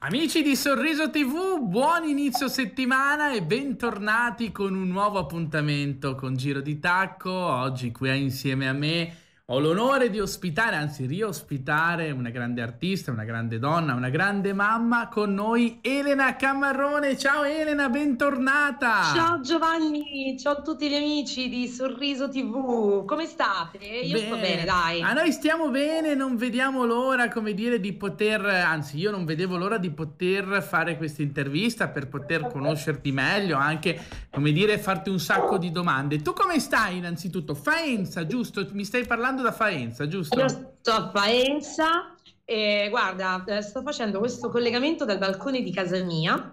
Amici di Sorriso TV, buon inizio settimana e bentornati con un nuovo appuntamento con Giro di Tacco. Oggi qui insieme a me ho l'onore di ospitare, anzi riospitare, una grande artista, una grande donna, una grande mamma con noi, Elena Camarrone. Ciao Elena, bentornata! Ciao Giovanni, ciao a tutti gli amici di Sorriso TV. Come state? Io bene. sto bene, dai. A noi stiamo bene, non vediamo l'ora, come dire, di poter, anzi io non vedevo l'ora di poter fare questa intervista per poter conoscerti meglio, anche, come dire, farti un sacco di domande. Tu come stai innanzitutto? Faenza, giusto? Mi stai parlando andando da Faenza, giusto? Io sto a Faenza e guarda, eh, sto facendo questo collegamento dal balcone di casa mia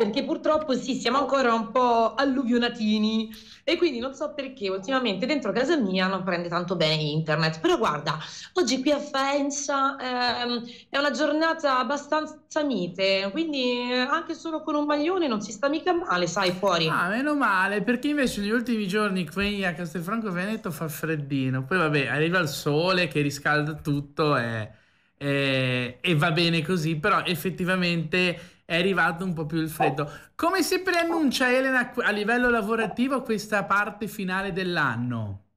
perché purtroppo sì, siamo ancora un po' alluvionatini e quindi non so perché ultimamente dentro casa mia non prende tanto bene internet, però guarda, oggi qui a Faenza ehm, è una giornata abbastanza mite, quindi eh, anche solo con un maglione non si sta mica male, sai, fuori. Ah, meno male, perché invece negli ultimi giorni qui a Castelfranco Veneto fa freddino, poi vabbè, arriva il sole che riscalda tutto e, eh, e, eh, e va bene così, però effettivamente è arrivato un po' più il freddo. Come si preannuncia Elena a livello lavorativo questa parte finale dell'anno?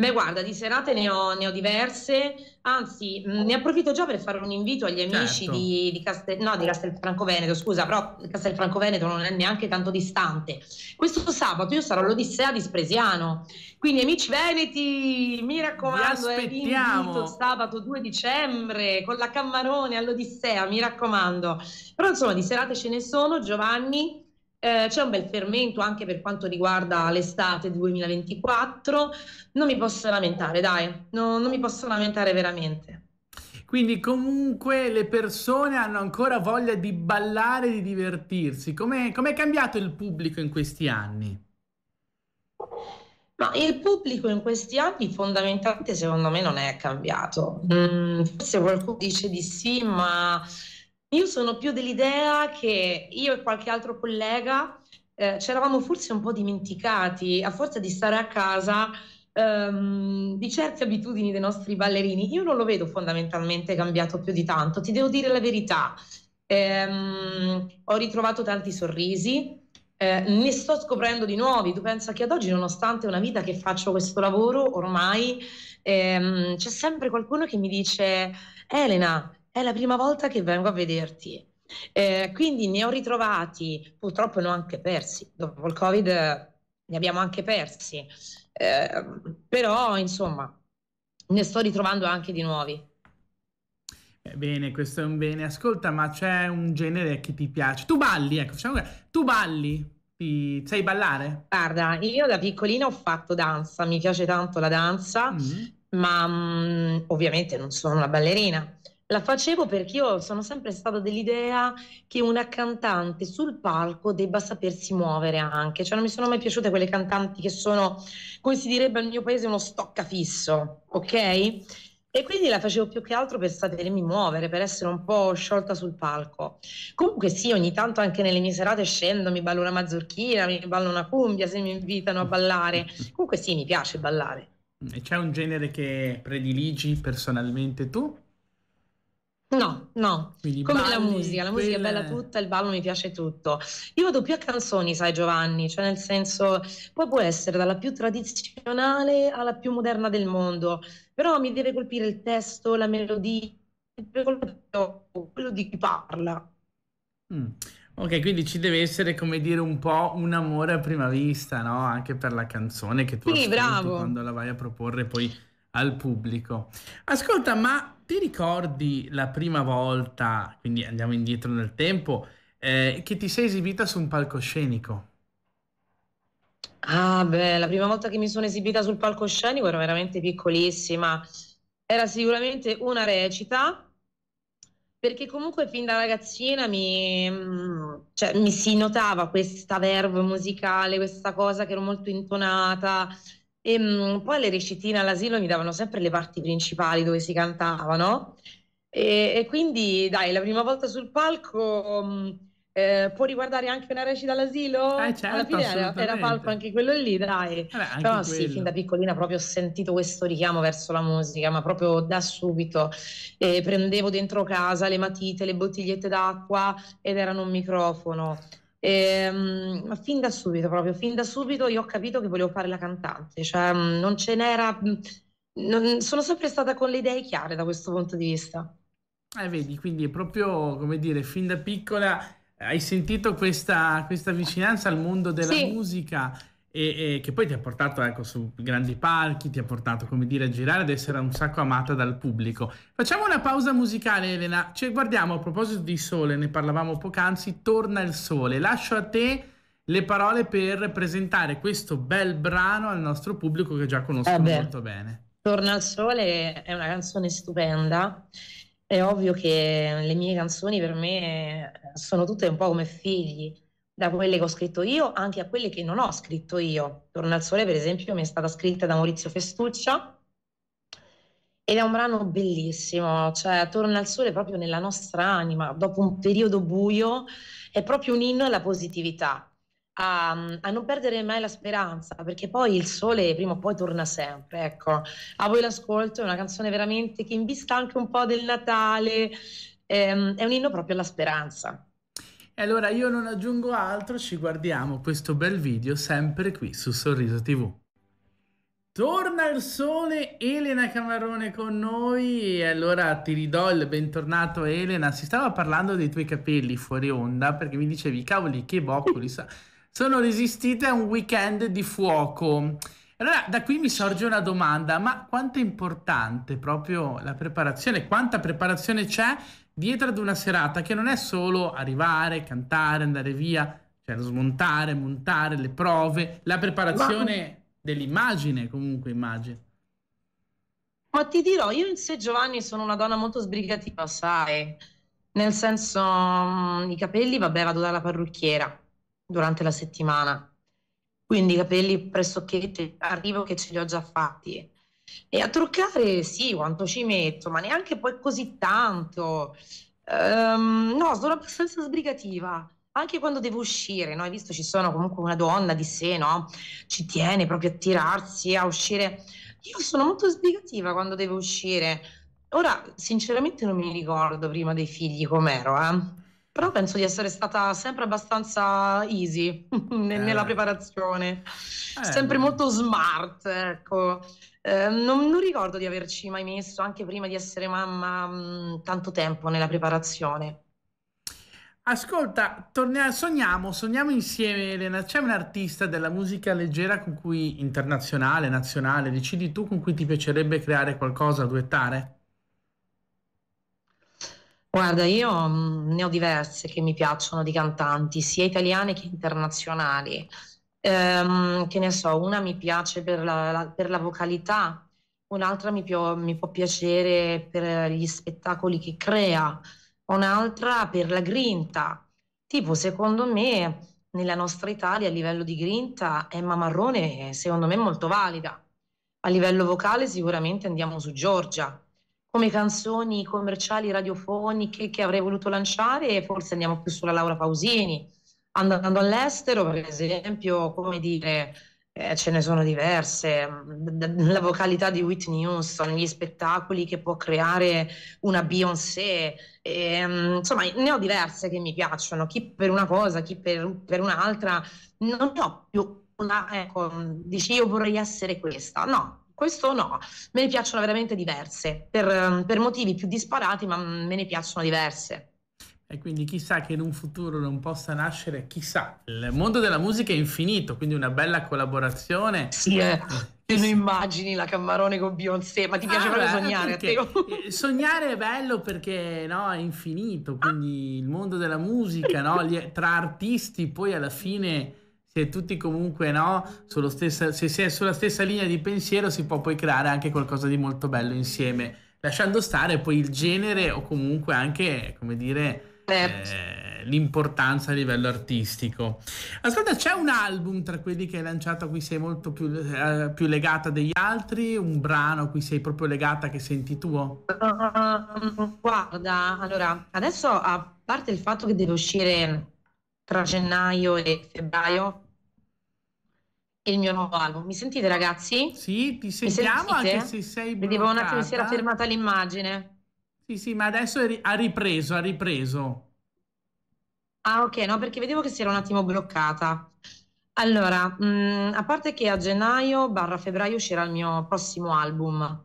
Beh, guarda, di serate ne ho, ne ho diverse, anzi, ne approfitto già per fare un invito agli amici certo. di, di, Castel, no, di Castelfranco Veneto, scusa, però Castelfranco Veneto non è neanche tanto distante. Questo sabato io sarò all'Odissea di Spresiano, quindi amici veneti, mi raccomando, eh, vi invito sabato 2 dicembre con la Cammarone all'Odissea, mi raccomando. Però insomma, di serate ce ne sono, Giovanni, eh, c'è un bel fermento anche per quanto riguarda l'estate 2024. Non mi posso lamentare, dai, no, non mi posso lamentare veramente. Quindi comunque le persone hanno ancora voglia di ballare, di divertirsi. Come è cambiato il pubblico in questi anni? Ma il pubblico in questi anni fondamentalmente secondo me non è cambiato. Mm, forse qualcuno dice di sì, ma io sono più dell'idea che io e qualche altro collega eh, ci eravamo forse un po' dimenticati a forza di stare a casa ehm, di certe abitudini dei nostri ballerini. Io non lo vedo fondamentalmente cambiato più di tanto, ti devo dire la verità. Ehm, ho ritrovato tanti sorrisi, eh, ne sto scoprendo di nuovi. Tu pensa che ad oggi, nonostante una vita che faccio questo lavoro, ormai ehm, c'è sempre qualcuno che mi dice: Elena, è la prima volta che vengo a vederti. Eh, quindi ne ho ritrovati, purtroppo ne ho anche persi, dopo il Covid eh, ne abbiamo anche persi, eh, però insomma ne sto ritrovando anche di nuovi. Eh, bene, questo è un bene. Ascolta, ma c'è un genere che ti piace? Tu balli, ecco, facciamo tu balli? Ti... Sai ballare? Guarda, io da piccolina ho fatto danza, mi piace tanto la danza, mm-hmm. ma mh, mm, ovviamente non sono una ballerina. La facevo perché io sono sempre stata dell'idea che una cantante sul palco debba sapersi muovere anche, cioè non mi sono mai piaciute quelle cantanti che sono, come si direbbe nel mio paese, uno stoccafisso, ok? E quindi la facevo più che altro per sapermi muovere, per essere un po' sciolta sul palco. Comunque sì, ogni tanto anche nelle mie serate scendo, mi ballo una mazurchina, mi ballo una cumbia se mi invitano a ballare. Comunque sì, mi piace ballare. E c'è un genere che prediligi personalmente tu? No, no, Quindi come balli, la musica, la musica quelle... è bella tutta, il ballo mi piace tutto. Io vado più a canzoni, sai Giovanni, cioè nel senso, poi può essere dalla più tradizionale alla più moderna del mondo, però mi deve colpire il testo, la melodia, quello di chi parla. Mm. Ok, quindi ci deve essere, come dire, un po' un amore a prima vista, no? Anche per la canzone che tu sì, ascolti quando la vai a proporre poi al pubblico. Ascolta, ma ti ricordi la prima volta, quindi andiamo indietro nel tempo, eh, che ti sei esibita su un palcoscenico? Ah, beh, la prima volta che mi sono esibita sul palcoscenico ero veramente piccolissima. Era sicuramente una recita, perché comunque fin da ragazzina mi, mm, cioè, mi si notava questa verve musicale, questa cosa che ero molto intonata, e ehm, mh, poi le recitine all'asilo mi davano sempre le parti principali dove si cantavano. E, e quindi, dai, la prima volta sul palco mh, mm, eh, può riguardare anche una recita all'asilo? Eh, certo, Alla fine era, era, palco anche quello lì, dai. Eh, beh, Però sì, fin da piccolina proprio ho sentito questo richiamo verso la musica, ma proprio da subito. Eh, prendevo dentro casa le matite, le bottigliette d'acqua ed erano un microfono. E, um, fin da subito, proprio fin da subito io ho capito che volevo fare la cantante, cioè mm, non ce n'era, mm, non, sono sempre stata con le idee chiare da questo punto di vista. Eh, vedi, quindi è proprio come dire, fin da piccola hai sentito questa, questa vicinanza al mondo della sì. musica e, e, che poi ti ha portato ecco, su grandi palchi, ti ha portato come dire a girare ad essere un sacco amata dal pubblico. Facciamo una pausa musicale Elena, cioè, guardiamo a proposito di sole, ne parlavamo poc'anzi, torna il sole, lascio a te le parole per presentare questo bel brano al nostro pubblico che già conosco eh molto bene. Torna il sole è una canzone stupenda. È ovvio che le mie canzoni per me sono tutte un po' come figli, da quelle che ho scritto io anche a quelle che non ho scritto io. Torna al sole, per esempio, mi è stata scritta da Maurizio Festuccia ed è un brano bellissimo, cioè Torna al sole proprio nella nostra anima, dopo un periodo buio, è proprio un inno alla positività, a, a non perdere mai la speranza, perché poi il sole prima o poi torna sempre, ecco. A voi l'ascolto, è una canzone veramente che invista anche un po' del Natale, ehm, è un inno proprio alla speranza. E allora io non aggiungo altro, ci guardiamo questo bel video sempre qui su Sorriso TV. Torna il sole, Elena Camarone con noi e allora ti ridò il bentornato Elena. Si stava parlando dei tuoi capelli fuori onda perché mi dicevi, cavoli che boccoli, sono resistiti a un weekend di fuoco. Allora, da qui mi sorge una domanda, ma quanto è importante proprio la preparazione? Quanta preparazione c'è dietro ad una serata che non è solo arrivare, cantare, andare via, cioè smontare, montare le prove, la preparazione ma... dell'immagine comunque, immagino. Ma ti dirò, io in sé Giovanni sono una donna molto sbrigativa, sai, nel senso mm, i capelli, vabbè, vado dalla parrucchiera durante la settimana quindi i capelli pressoché arrivo che ce li ho già fatti. E a truccare sì, quanto ci metto, ma neanche poi così tanto. Um, no, sono abbastanza sbrigativa. Anche quando devo uscire, no? hai visto ci sono comunque una donna di sé, no? Ci tiene proprio a tirarsi, a uscire. Io sono molto sbrigativa quando devo uscire. Ora, sinceramente, non mi ricordo prima dei figli com'ero, eh? però penso di essere stata sempre abbastanza easy nella eh. preparazione, eh. sempre molto smart, ecco. Eh, non, non, ricordo di averci mai messo, anche prima di essere mamma, mh, mm, tanto tempo nella preparazione. Ascolta, torniamo, sogniamo, sogniamo insieme Elena, c'è un artista della musica leggera con cui, internazionale, nazionale, decidi tu con cui ti piacerebbe creare qualcosa, duettare? Guarda, io mm, ne ho diverse che mi piacciono di cantanti, sia italiane che internazionali. Ehm, che ne so, una mi piace per la, la, per la vocalità, un'altra mi, pio, mi, può piacere per gli spettacoli che crea, un'altra per la grinta. Tipo, secondo me, nella nostra Italia a livello di grinta, Emma Marrone, secondo me, molto valida. A livello vocale sicuramente andiamo su Giorgia come canzoni commerciali radiofoniche che avrei voluto lanciare, forse andiamo più sulla Laura Pausini. Andando all'estero, per esempio, come dire, eh, ce ne sono diverse, mm, la vocalità di Whitney Houston, gli spettacoli che può creare una Beyoncé, ehm, insomma ne ho diverse che mi piacciono, chi per una cosa, chi per, per un'altra, non ho più una, ecco, dici io vorrei essere questa, no, questo no, me ne piacciono veramente diverse, per, ehm, per motivi più disparati, ma me ne piacciono diverse. E quindi chissà che in un futuro non possa nascere, chissà, il mondo della musica è infinito, quindi una bella collaborazione. Sì, eh. eh te lo immagini la Cammarone con Beyoncé, ma ti piace ah, proprio sognare a te? Eh, sognare è bello perché no, è infinito, quindi il mondo della musica, no, tra artisti poi alla fine se tutti comunque no, stessa, se si è sulla stessa linea di pensiero si può poi creare anche qualcosa di molto bello insieme, lasciando stare poi il genere o comunque anche, come dire, eh, l'importanza a livello artistico. Ascolta, c'è un album tra quelli che hai lanciato a cui sei molto più, eh, più legata degli altri? Un brano a cui sei proprio legata che senti tuo? Uh, guarda, allora, adesso a parte il fatto che deve uscire tra gennaio e febbraio, il mio nuovo album. Mi sentite ragazzi? Sì, ti sentiamo anche se sei bloccata. Vedevo un attimo si era fermata l'immagine. Sì, sì, ma adesso ri- ha ripreso, ha ripreso. Ah, ok, no, perché vedevo che si era un attimo bloccata. Allora, mh, mm, a parte che a gennaio barra febbraio uscirà il mio prossimo album.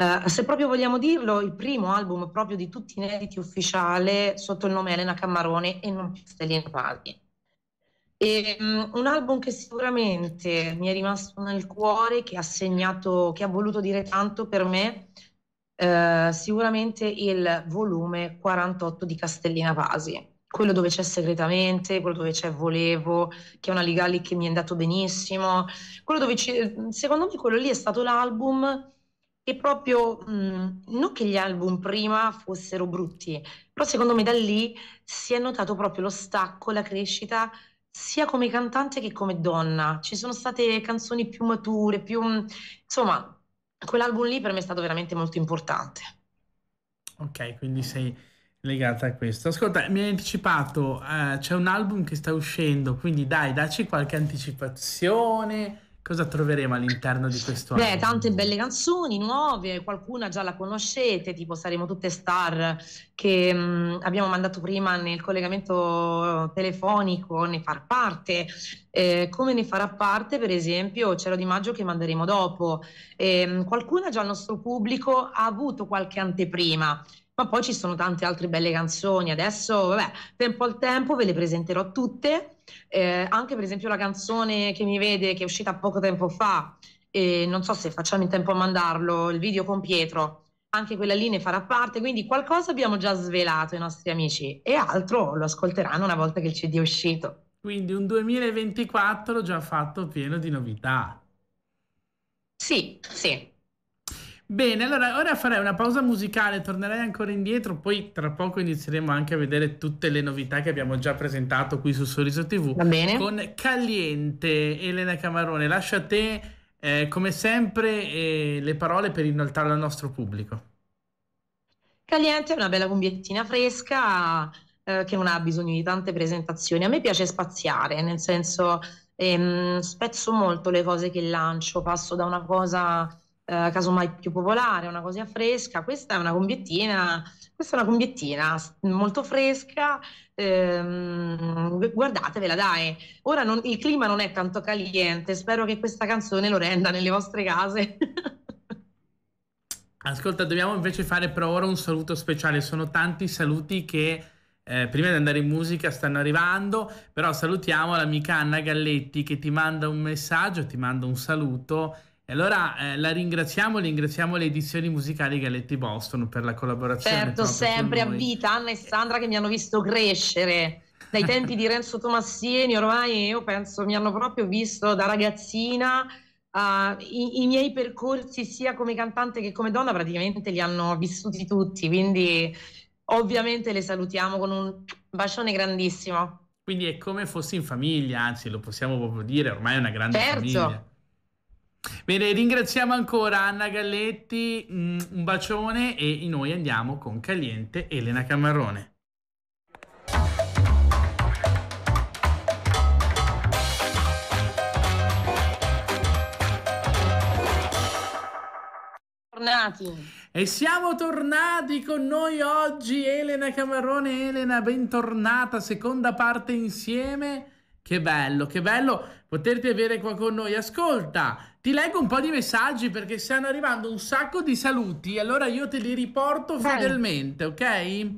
Uh, se proprio vogliamo dirlo, il primo album proprio di tutti inediti ufficiale sotto il nome Elena Cammarone e non più Stellina Paldi. E, um, un album che sicuramente mi è rimasto nel cuore, che ha segnato, che ha voluto dire tanto per me, eh, sicuramente il volume 48 di Castellina Vasi, quello dove c'è segretamente, quello dove c'è volevo, che è una Ligali che mi è andato benissimo, quello dove ci, secondo me quello lì è stato l'album che proprio mh, mm, non che gli album prima fossero brutti, però secondo me da lì si è notato proprio lo stacco, la crescita sia come cantante che come donna. Ci sono state canzoni più mature, più... insomma, quell'album lì per me è stato veramente molto importante. Ok, quindi sei legata a questo. Ascolta, mi hai anticipato, eh, c'è un album che sta uscendo, quindi dai, dacci qualche anticipazione Cosa troveremo all'interno di questo album? tante belle canzoni nuove, qualcuna già la conoscete, tipo Saremo tutte star che mh, abbiamo mandato prima nel collegamento telefonico, ne far parte. Eh, come ne farà parte, per esempio, Cielo di Maggio che manderemo dopo. Eh, qualcuna già il nostro pubblico ha avuto qualche anteprima ma poi ci sono tante altre belle canzoni. Adesso, vabbè, tempo al tempo ve le presenterò tutte. Eh, anche per esempio la canzone che mi vede, che è uscita poco tempo fa, e non so se facciamo in tempo a mandarlo, il video con Pietro, anche quella lì ne farà parte, quindi qualcosa abbiamo già svelato ai nostri amici e altro lo ascolteranno una volta che il CD è uscito. Quindi un 2024 già fatto pieno di novità. Sì, sì, Bene, allora ora farei una pausa musicale, tornerei ancora indietro, poi tra poco inizieremo anche a vedere tutte le novità che abbiamo già presentato qui su Sorriso TV. Va bene. Con Caliente, Elena Camarone, lascia a te eh, come sempre eh, le parole per inoltrare al nostro pubblico. Caliente è una bella cumbiettina fresca eh, che non ha bisogno di tante presentazioni. A me piace spaziare, nel senso ehm, spezzo molto le cose che lancio, passo da una cosa eh, casomai più popolare, una cosa fresca. Questa è una gombiettina, questa è una gombiettina molto fresca, ehm, guardatevela dai. Ora non, il clima non è tanto caliente, spero che questa canzone lo renda nelle vostre case. Ascolta, dobbiamo invece fare per ora un saluto speciale. Sono tanti saluti che eh, prima di andare in musica stanno arrivando, però salutiamo l'amica Anna Galletti che ti manda un messaggio, ti manda un saluto allora eh, la ringraziamo, ringraziamo le edizioni musicali Galetti Boston per la collaborazione. Certo, sempre a vita, Anna e Sandra che mi hanno visto crescere. Dai tempi di Renzo Tomassini ormai io penso mi hanno proprio visto da ragazzina. Uh, i, i, miei percorsi sia come cantante che come donna praticamente li hanno vissuti tutti, quindi ovviamente le salutiamo con un bacione grandissimo. Quindi è come fossi in famiglia, anzi lo possiamo proprio dire, ormai è una grande certo. famiglia. Bene, ringraziamo ancora Anna Galletti, mm, un bacione e noi andiamo con Caliente Elena Camarrone. Tornati. E siamo tornati con noi oggi Elena Camarrone, Elena, bentornata, seconda parte insieme. Che bello, che bello poterti avere qua con noi. Ascolta, ti leggo un po' di messaggi perché stanno arrivando un sacco di saluti, allora io te li riporto fedelmente, ok?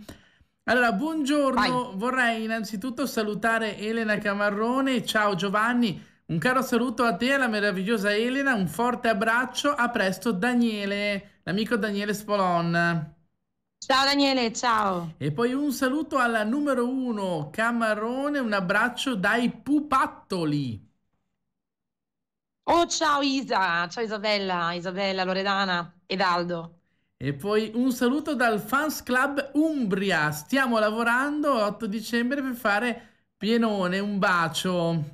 Allora, buongiorno, Vai. vorrei innanzitutto salutare Elena Camarrone, ciao Giovanni, un caro saluto a te e alla meravigliosa Elena, un forte abbraccio, a presto Daniele, l'amico Daniele Spolon. Ciao Daniele, ciao. E poi un saluto alla numero uno Camarrone, un abbraccio dai pupattoli. Oh, ciao Isa, ciao Isabella, Isabella, Loredana ed Aldo. E poi un saluto dal Fans Club Umbria. Stiamo lavorando 8 dicembre per fare Pienone. Un bacio.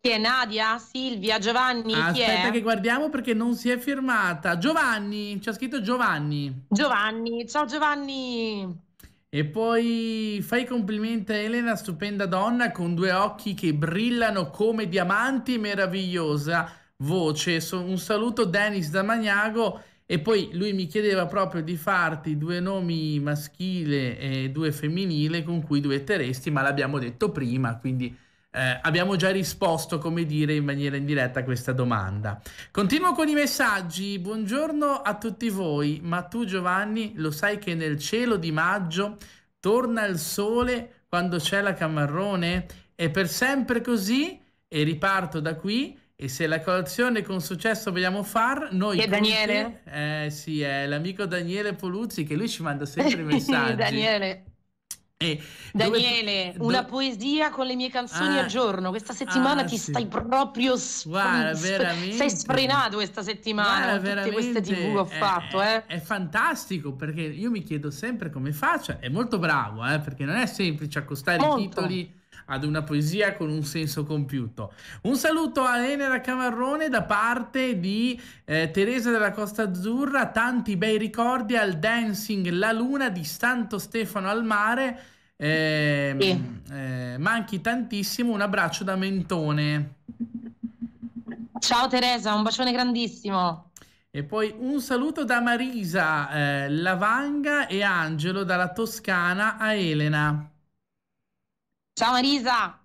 Chi è Nadia? Silvia? Giovanni? Aspetta che guardiamo perché non si è firmata. Giovanni, ci ha scritto Giovanni. Giovanni, ciao Giovanni. E poi fai complimenti a Elena, stupenda donna con due occhi che brillano come diamanti, meravigliosa voce. un saluto Dennis da Magnago e poi lui mi chiedeva proprio di farti due nomi maschile e due femminile con cui duetteresti, ma l'abbiamo detto prima, quindi eh, abbiamo già risposto, come dire, in maniera indiretta a questa domanda. Continuo con i messaggi. Buongiorno a tutti voi, ma tu Giovanni lo sai che nel cielo di maggio torna il sole quando c'è la Camarrone? È per sempre così? E riparto da qui e se la colazione con successo vogliamo far, noi... Che Daniele? eh sì, è l'amico Daniele Poluzzi che lui ci manda sempre i messaggi. Daniele. Eh, Daniele, dove... una poesia con le mie canzoni ah, al giorno. Questa settimana ah, ti sì. stai proprio sfrenando. sei sfrenato questa settimana Guarda, tutte queste TV ho eh, fatto. È, eh. è, fantastico perché io mi chiedo sempre come faccia. È molto bravo, eh, perché non è semplice accostare i titoli ad una poesia con un senso compiuto. Un saluto a Elena Camarrone da parte di eh, Teresa della Costa Azzurra, tanti bei ricordi al Dancing La Luna di Santo Stefano al Mare. Eh, sì. eh, manchi tantissimo, un abbraccio da Mentone. Ciao Teresa, un bacione grandissimo. E poi un saluto da Marisa, eh, Lavanga e Angelo dalla Toscana a Elena. Ciao Marisa!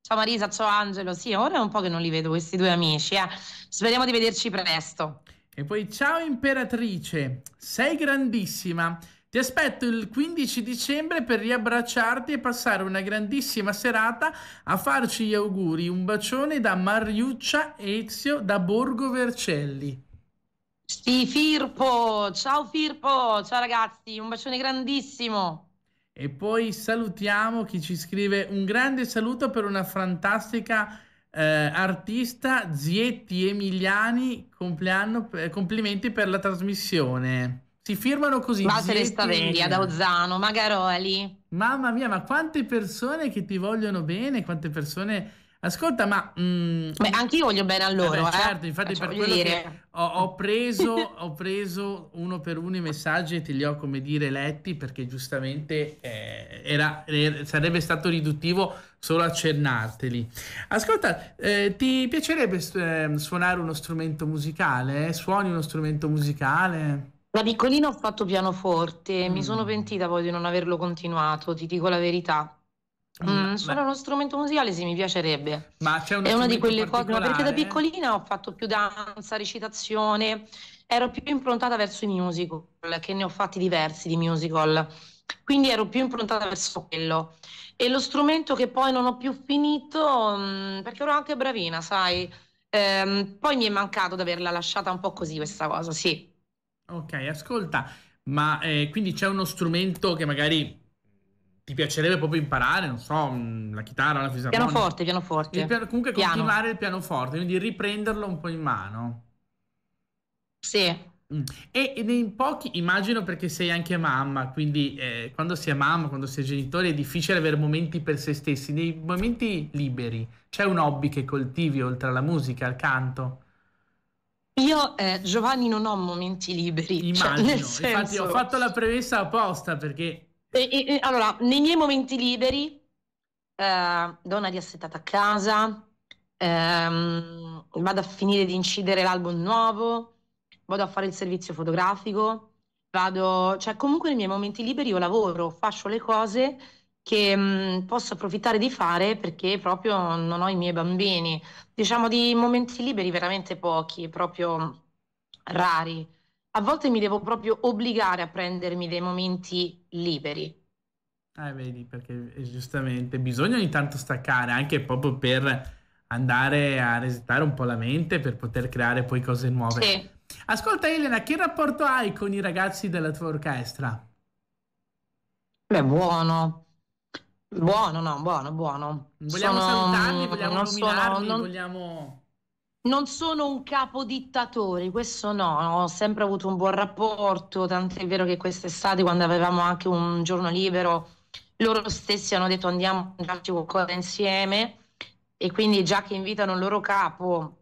Ciao Marisa, ciao Angelo. Sì, ora è un po' che non li vedo questi due amici. Eh. Speriamo di vederci presto. E poi ciao imperatrice, sei grandissima. Ti aspetto il 15 dicembre per riabbracciarti e passare una grandissima serata a farci gli auguri. Un bacione da Mariuccia Ezio da Borgo Vercelli. Sì, Firpo, ciao Firpo, ciao ragazzi, un bacione grandissimo. E poi salutiamo chi ci scrive un grande saluto per una fantastica eh, artista, Zietti Emiliani, per, eh, complimenti per la trasmissione. Si firmano così. Ma se le sta stavelli ad Ozzano, Magaroli. Mamma mia, ma quante persone che ti vogliono bene, quante persone Ascolta, ma... Mm, Beh, anche io voglio bene a eh loro. Vabbè, eh? Certo, infatti Facciamo per quello dire. che ho, ho, preso, ho, preso, uno per uno i messaggi e te li ho, come dire, letti perché giustamente eh, era, era, sarebbe stato riduttivo solo accennarteli. Ascolta, eh, ti piacerebbe ehm, suonare uno strumento musicale? Suoni uno strumento musicale? Da piccolina ho fatto pianoforte, mm. mi sono pentita poi di non averlo continuato, ti dico la verità. Mm, ma... Solo uno strumento musicale sì, mi piacerebbe. Ma c'è uno È una di quelle cose, ma perché da piccolina ho fatto più danza, recitazione, ero più improntata verso i musical, che ne ho fatti diversi di musical, quindi ero più improntata verso quello. E lo strumento che poi non ho più finito, mh, mm, perché ero anche bravina, sai, ehm, poi mi è mancato di averla lasciata un po' così questa cosa, sì. Ok, ascolta, ma eh, quindi c'è uno strumento che magari ti piacerebbe proprio imparare, non so, mm, la chitarra, la fisarmonica? Pianoforte, pianoforte. Il piano, comunque Piano. continuare il pianoforte, quindi riprenderlo un po' in mano. Sì. Mm. E, e in pochi, immagino perché sei anche mamma, quindi eh, quando si è mamma, quando si è genitore è difficile avere momenti per se stessi, nei momenti liberi. C'è un hobby che coltivi oltre alla musica, al canto? Io, eh, Giovanni, non ho momenti liberi. Cioè, immagino, cioè, infatti senso... ho fatto la premessa apposta perché e, e, allora, nei miei momenti liberi, eh, donna riassettata a casa, ehm, vado a finire di incidere l'album nuovo, vado a fare il servizio fotografico, vado, cioè comunque nei miei momenti liberi io lavoro, faccio le cose che mh, mm, posso approfittare di fare perché proprio non ho i miei bambini. Diciamo di momenti liberi veramente pochi, proprio rari a volte mi devo proprio obbligare a prendermi dei momenti liberi. Eh, vedi, perché giustamente bisogna ogni tanto staccare, anche proprio per andare a resettare un po' la mente per poter creare poi cose nuove. Sì. Ascolta Elena, che rapporto hai con i ragazzi della tua orchestra? Beh, buono. Buono, no, buono, buono. Vogliamo sono... salutarli, vogliamo non nominarli, sono, non... vogliamo... Non sono un capo capodittatore, questo no, ho sempre avuto un buon rapporto, tant'è vero che quest'estate quando avevamo anche un giorno libero, loro stessi hanno detto andiamo a mangiarci qualcosa insieme e quindi già che invitano il loro capo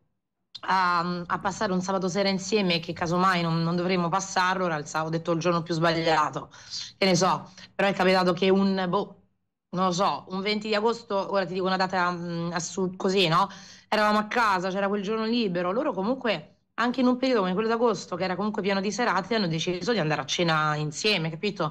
a, a passare un sabato sera insieme che casomai non, non dovremmo passarlo, ora ho detto il giorno più sbagliato, che ne so, però è capitato che un, boh, non lo so, un 20 di agosto, ora ti dico una data mh, mm, assu- così, no? eravamo a casa, c'era quel giorno libero, loro comunque anche in un periodo come quello d'agosto, che era comunque pieno di serate, hanno deciso di andare a cena insieme, capito?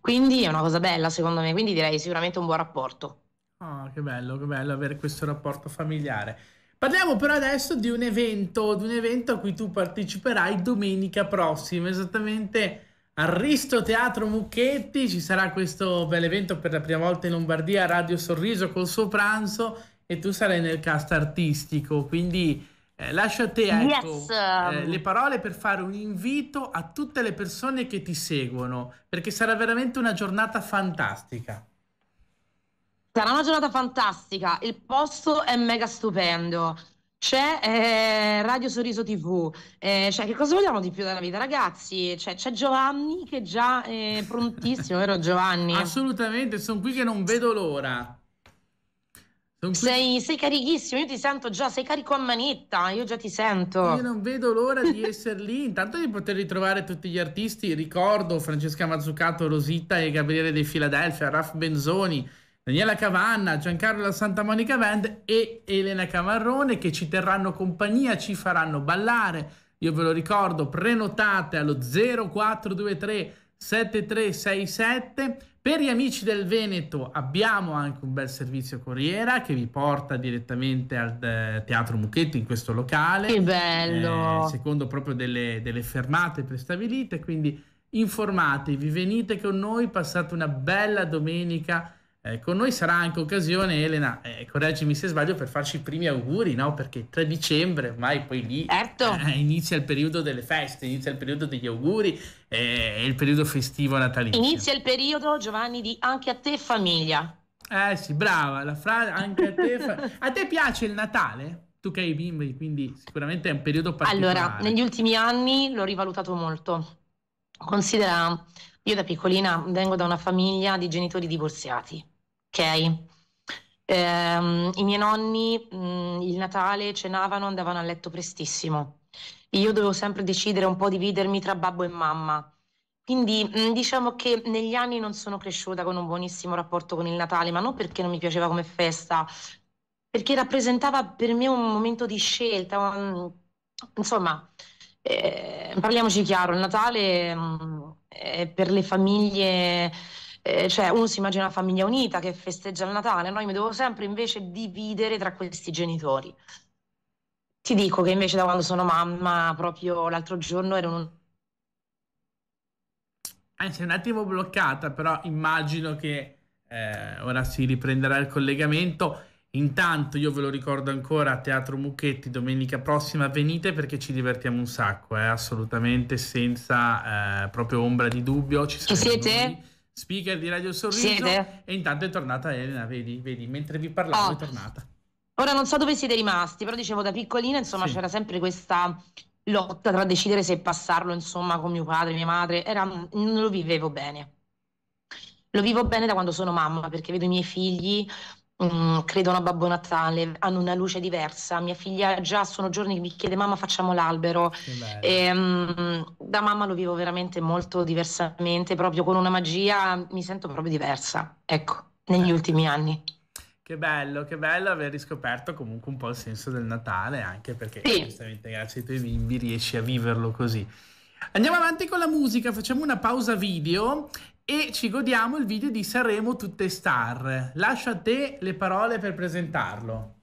Quindi è una cosa bella secondo me, quindi direi sicuramente un buon rapporto. Oh, che bello, che bello avere questo rapporto familiare. Parliamo però adesso di un evento, di un evento a cui tu parteciperai domenica prossima, esattamente al Risto Teatro Mucchetti, ci sarà questo bel evento per la prima volta in Lombardia, Radio Sorriso col suo pranzo e tu sarai nel cast artistico, quindi eh, lascio a te ecco, yes. eh, le parole per fare un invito a tutte le persone che ti seguono, perché sarà veramente una giornata fantastica. Sarà una giornata fantastica, il posto è mega stupendo. C'è eh, Radio Sorriso TV, eh, cioè, che cosa vogliamo di più dalla vita ragazzi? Cioè, c'è Giovanni che già è eh, prontissimo, vero Giovanni? Assolutamente, sono qui che non vedo l'ora. Qui... Sei, sei, carichissimo, io ti sento già, sei carico a manetta, io già ti sento. Io non vedo l'ora di essere lì, intanto di poter ritrovare tutti gli artisti, ricordo Francesca Mazzucato, Rosita e Gabriele dei Filadelfia, Raf Benzoni, Daniela Cavanna, Giancarlo della Santa Monica Band e Elena Camarrone che ci terranno compagnia, ci faranno ballare. Io ve lo ricordo, prenotate allo 0423 7367 per gli amici del Veneto abbiamo anche un bel servizio corriera che vi porta direttamente al eh, Teatro Mucchetti in questo locale. Che bello! Eh, secondo proprio delle, delle fermate prestabilite, quindi informatevi, venite con noi, passate una bella domenica eh, con noi sarà anche occasione, Elena, eh, correggimi se sbaglio, per farci i primi auguri, no? Perché 3 dicembre ormai poi lì certo. eh, inizia il periodo delle feste, inizia il periodo degli auguri, eh, è il periodo festivo natalizio. Inizia il periodo, Giovanni, di anche a te famiglia. Eh sì, brava, la frase anche a te. Fa- a te piace il Natale? Tu che hai bimbi, quindi sicuramente è un periodo particolare. Allora, negli ultimi anni l'ho rivalutato molto. Considera, io da piccolina vengo da una famiglia di genitori divorziati ok? Eh, I miei nonni mh, mm, il Natale cenavano, andavano a letto prestissimo. Io dovevo sempre decidere un po' dividermi tra babbo e mamma. Quindi mh, mm, diciamo che negli anni non sono cresciuta con un buonissimo rapporto con il Natale, ma non perché non mi piaceva come festa, perché rappresentava per me un momento di scelta. Mh, insomma, eh, parliamoci chiaro, il Natale mm, è per le famiglie eh, cioè uno si immagina una famiglia unita che festeggia il Natale, no? Io mi devo sempre invece dividere tra questi genitori. Ti dico che invece da quando sono mamma, proprio l'altro giorno ero un... Anzi, è un attimo bloccata, però immagino che eh, ora si riprenderà il collegamento. Intanto io ve lo ricordo ancora a Teatro Mucchetti domenica prossima, venite perché ci divertiamo un sacco, eh, assolutamente senza eh, proprio ombra di dubbio. Ci siete? Noi speaker di Radio Sorriso. Siete? E intanto è tornata Elena, vedi, vedi mentre vi parlavo oh. è tornata. Ora non so dove siete rimasti, però dicevo da piccolina, insomma, sì. c'era sempre questa lotta tra decidere se passarlo, insomma, con mio padre, mia madre, Era, non lo vivevo bene. Lo vivo bene da quando sono mamma, perché vedo i miei figli Mm, credono a Babbo Natale, hanno una luce diversa. Mia figlia già sono giorni che mi chiede mamma facciamo l'albero. E, mm, ehm, da mamma lo vivo veramente molto diversamente, proprio con una magia mi sento proprio diversa, ecco, negli eh. ultimi anni. Che bello, che bello aver riscoperto comunque un po' il senso del Natale, anche perché sì. giustamente grazie ai tuoi bimbi riesci a viverlo così. Andiamo avanti con la musica, facciamo una pausa video e ci godiamo il video di Sanremo Tutte Star. Lascio a te le parole per presentarlo.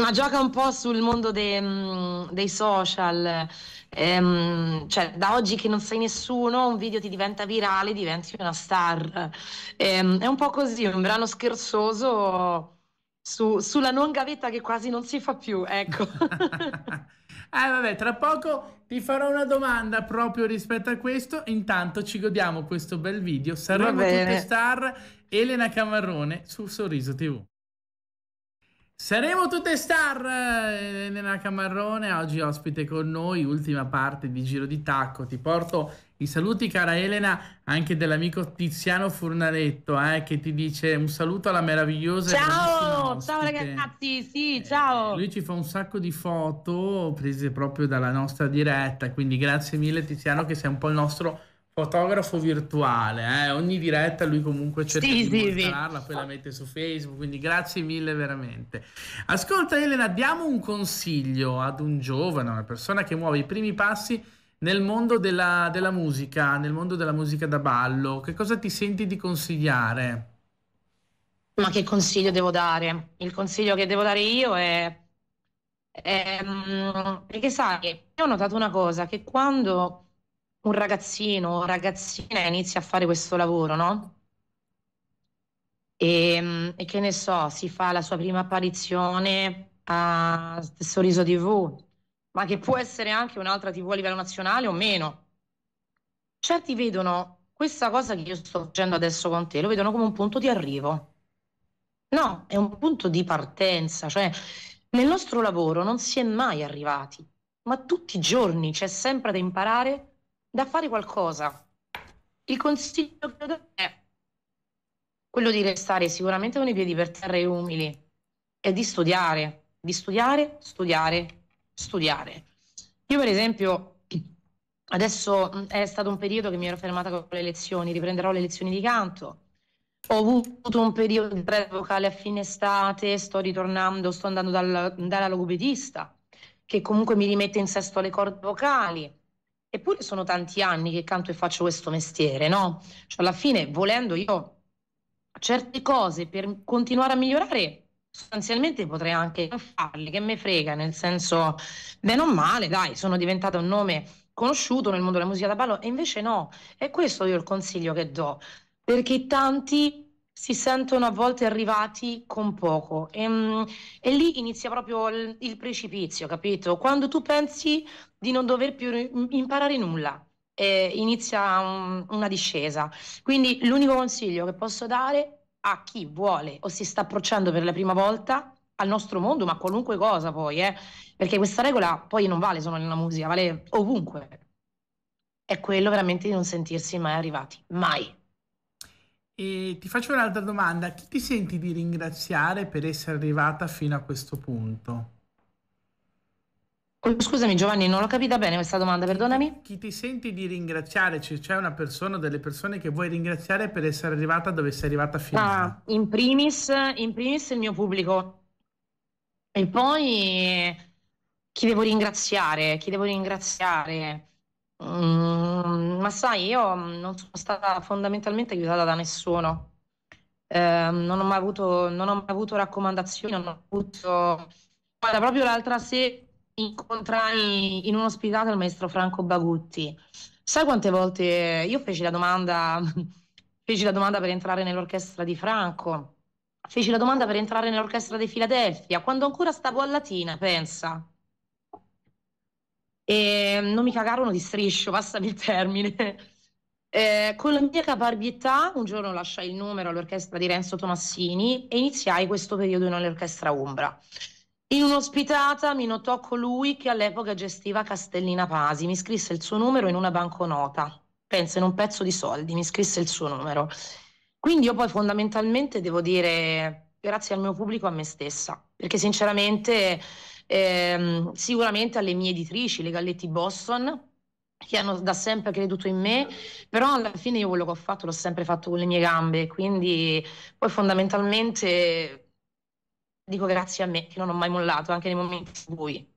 Ma gioca un po' sul mondo de, mm, dei social, ehm, cioè da oggi che non sei nessuno, un video ti diventa virale, diventi una star. Ehm, è un po' così, un brano scherzoso su, sulla non gavetta che quasi non si fa più, ecco. Eh vabbè, tra poco ti farò una domanda proprio rispetto a questo. Intanto ci godiamo questo bel video. Saremo tutte star Elena Camarrone su Sorriso TV. Saremo tutte star eh, nella Camarrone, oggi ospite con noi, ultima parte di Giro di Tacco. Ti porto i saluti, cara Elena, anche dell'amico Tiziano Furnaretto, eh, che ti dice un saluto alla meravigliosa. Ciao, ciao ragazzi, sì, eh, ciao. Eh, lui ci fa un sacco di foto prese proprio dalla nostra diretta, quindi grazie mille Tiziano che sei un po' il nostro fotografo virtuale, eh? ogni diretta lui comunque cerca sì, di sì, mostrarla, sì. poi la mette su Facebook, quindi grazie mille veramente. Ascolta Elena, diamo un consiglio ad un giovane, una persona che muove i primi passi nel mondo della, della musica, nel mondo della musica da ballo, che cosa ti senti di consigliare? Ma che consiglio devo dare? Il consiglio che devo dare io è... è mm, perché sai, io ho notato una cosa, che quando un ragazzino o ragazzina inizia a fare questo lavoro, no? E, ehm, e, che ne so, si fa la sua prima apparizione a Sorriso TV, ma che può essere anche un'altra TV a livello nazionale o meno. Certi vedono questa cosa che io sto facendo adesso con te, lo vedono come un punto di arrivo. No, è un punto di partenza, cioè nel nostro lavoro non si è mai arrivati, ma tutti i giorni c'è sempre da imparare da fare qualcosa. Il consiglio che do è quello di restare sicuramente con i piedi per terra e umili e di studiare, di studiare, studiare, studiare. Io per esempio adesso mm, è stato un periodo che mi ero fermata con le lezioni, riprenderò le lezioni di canto. Ho avuto un periodo di breve vocale a fine estate, sto ritornando, sto andando dal, dalla logopedista che comunque mi rimette in sesto le corde vocali Eppure sono tanti anni che canto e faccio questo mestiere, no? Cioè, alla fine, volendo io certe cose per continuare a migliorare, sostanzialmente potrei anche farle, che me frega, nel senso, bene o male, dai, sono diventata un nome conosciuto nel mondo della musica da ballo, e invece no, è questo io il consiglio che do, perché tanti si sentono a volte arrivati con poco e, ehm, e lì inizia proprio il, il, precipizio, capito? Quando tu pensi di non dover più imparare nulla, e eh, inizia un, una discesa. Quindi l'unico consiglio che posso dare a chi vuole o si sta approcciando per la prima volta al nostro mondo, ma qualunque cosa poi, eh, perché questa regola poi non vale solo nella musica, vale ovunque. È quello veramente di non sentirsi mai arrivati, mai. E ti faccio un'altra domanda. Chi ti senti di ringraziare per essere arrivata fino a questo punto? Oh, scusami Giovanni, non l'ho capita bene questa domanda, perdonami. Chi ti senti di ringraziare? Cioè, c'è una persona o delle persone che vuoi ringraziare per essere arrivata dove sei arrivata fino a... Ah, in primis, in primis il mio pubblico. E poi eh, chi devo ringraziare? Chi devo ringraziare? Mm, ma sai, io mm, non sono stata fondamentalmente aiutata da nessuno. Eh, non, ho mai avuto, non ho mai avuto raccomandazioni, non ho avuto... Guarda, proprio l'altra sera incontrai in un ospedale il maestro Franco Bagutti. Sai quante volte io feci la domanda, feci la domanda per entrare nell'orchestra di Franco, feci la domanda per entrare nell'orchestra di Filadelfia, quando ancora stavo a Latina, pensa e mm, non mi cagarono di striscio, passami il termine. Eh, con la mia caparbietà un giorno lasciai il numero all'orchestra di Renzo Tomassini e iniziai questo periodo in un'orchestra Umbra. In un'ospitata mi notò colui che all'epoca gestiva Castellina Pasi, mi scrisse il suo numero in una banconota, pensa in un pezzo di soldi, mi scrisse il suo numero. Quindi io poi fondamentalmente devo dire grazie al mio pubblico a me stessa, perché sinceramente ehm, sicuramente alle mie editrici, le Galletti Boston, che hanno da sempre creduto in me, certo. però alla fine io quello che ho fatto l'ho sempre fatto con le mie gambe, quindi poi fondamentalmente dico grazie a me che non ho mai mollato anche nei momenti bui.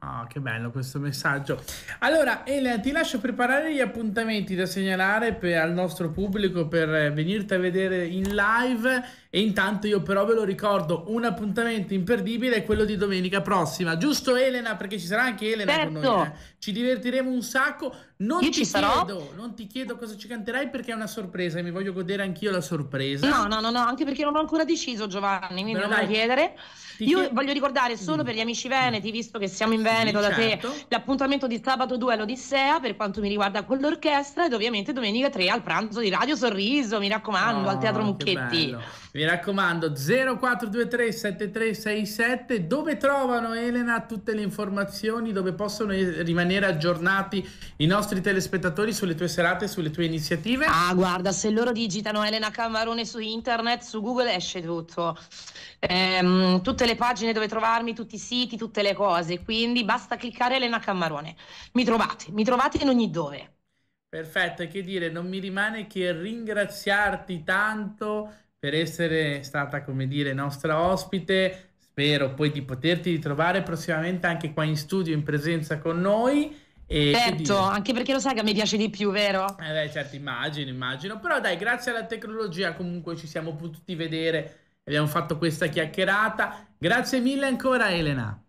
Ah, oh, che bello questo messaggio. Allora, Elena, ti lascio preparare gli appuntamenti da segnalare per, al nostro pubblico per venirti a vedere in live e intanto io però ve lo ricordo, un appuntamento imperdibile è quello di domenica prossima, giusto Elena? Perché ci sarà anche Elena certo. con noi. Certo. Eh? Ci divertiremo un sacco. Non ti, chiedo, non ti, chiedo, cosa ci canterai perché è una sorpresa e mi voglio godere anch'io la sorpresa. No, no, no, no, anche perché non ho ancora deciso Giovanni, mi non lo chiedere. Io chied... voglio ricordare solo per gli amici veneti, visto che siamo in Veneto sì, certo. da te, certo. l'appuntamento di sabato 2 all'Odissea per quanto mi riguarda con l'orchestra ed ovviamente domenica 3 al pranzo di Radio Sorriso, mi raccomando, oh, al Teatro oh, Mucchetti. Bello. Mi raccomando, 0423 7367, dove trovano Elena tutte le informazioni, dove possono eh, rimanere aggiornati i nostri telespettatori sulle tue serate, sulle tue iniziative? Ah, guarda, se loro digitano Elena Cammarone su internet, su Google esce tutto. Ehm, tutte le pagine dove trovarmi, tutti i siti, tutte le cose, quindi basta cliccare Elena Cammarone. Mi trovate, mi trovate in ogni dove. Perfetto, e che dire, non mi rimane che ringraziarti tanto per essere stata, come dire, nostra ospite. Spero poi di poterti ritrovare prossimamente anche qua in studio, in presenza con noi. E certo, anche perché lo sai che mi piace di più, vero? Eh beh, certo, immagino, immagino. Però dai, grazie alla tecnologia comunque ci siamo potuti vedere, abbiamo fatto questa chiacchierata. Grazie mille ancora Elena.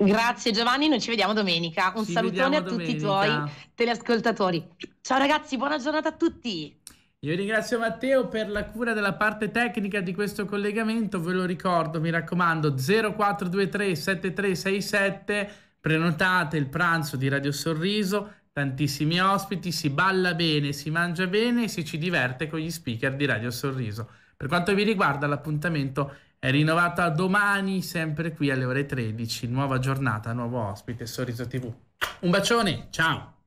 Grazie Giovanni, noi ci vediamo domenica. Un ci salutone a domenica. tutti i tuoi teleascoltatori. Ciao ragazzi, buona giornata a tutti. Io ringrazio Matteo per la cura della parte tecnica di questo collegamento, ve lo ricordo, mi raccomando 0423 7367, prenotate il pranzo di Radio Sorriso, tantissimi ospiti, si balla bene, si mangia bene e si ci diverte con gli speaker di Radio Sorriso. Per quanto vi riguarda l'appuntamento è rinnovato a domani, sempre qui alle ore 13, nuova giornata, nuovo ospite, Sorriso TV. Un bacione, ciao!